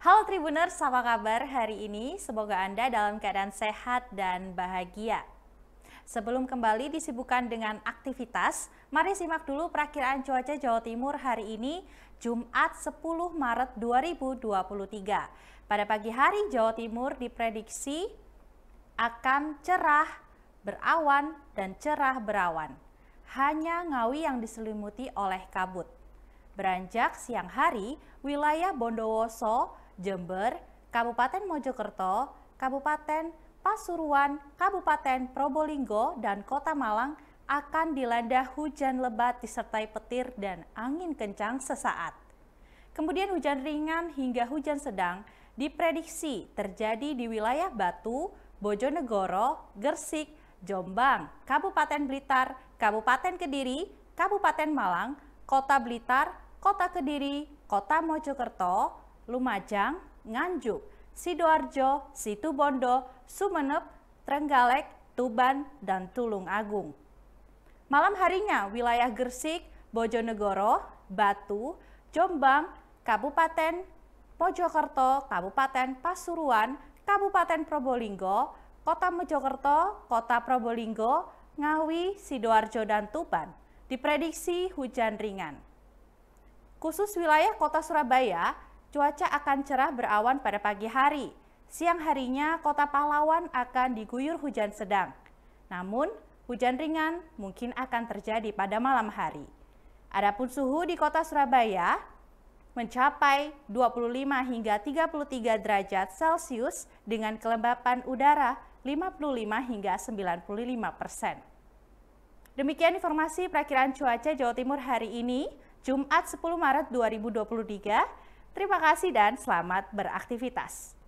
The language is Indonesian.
Halo Tribuners, apa kabar hari ini? Semoga Anda dalam keadaan sehat dan bahagia. Sebelum kembali disibukkan dengan aktivitas, mari simak dulu perakiraan cuaca Jawa Timur hari ini Jumat 10 Maret 2023. Pada pagi hari Jawa Timur diprediksi akan cerah, berawan, dan cerah berawan. Hanya Ngawi yang diselimuti oleh kabut. Beranjak siang hari, wilayah Bondowoso, Jember, Kabupaten Mojokerto, Kabupaten Pasuruan, Kabupaten Probolinggo, dan Kota Malang akan dilanda hujan lebat disertai petir dan angin kencang sesaat. Kemudian hujan ringan hingga hujan sedang diprediksi terjadi di wilayah Batu, Bojonegoro, Gersik, Jombang, Kabupaten Blitar, Kabupaten Kediri, Kabupaten Malang, Kota Blitar, Kota Kediri, Kota Mojokerto, Lumajang, Nganjuk, Sidoarjo, Situbondo, Sumeneb, Trenggalek, Tuban, dan Tulung Agung. Malam harinya wilayah Gersik, Bojonegoro, Batu, Jombang, Kabupaten Mojokerto, Kabupaten Pasuruan, Kabupaten Probolinggo, Kota Mojokerto, Kota Probolinggo, Ngawi, Sidoarjo, dan Tuban. Diprediksi hujan ringan. Khusus wilayah kota Surabaya, Cuaca akan cerah berawan pada pagi hari. Siang harinya kota Palawan akan diguyur hujan sedang. Namun, hujan ringan mungkin akan terjadi pada malam hari. Adapun suhu di kota Surabaya mencapai 25 hingga 33 derajat Celcius dengan kelembapan udara 55 hingga 95 persen. Demikian informasi perakiran cuaca Jawa Timur hari ini, Jumat 10 Maret 2023. Terima kasih dan selamat beraktivitas.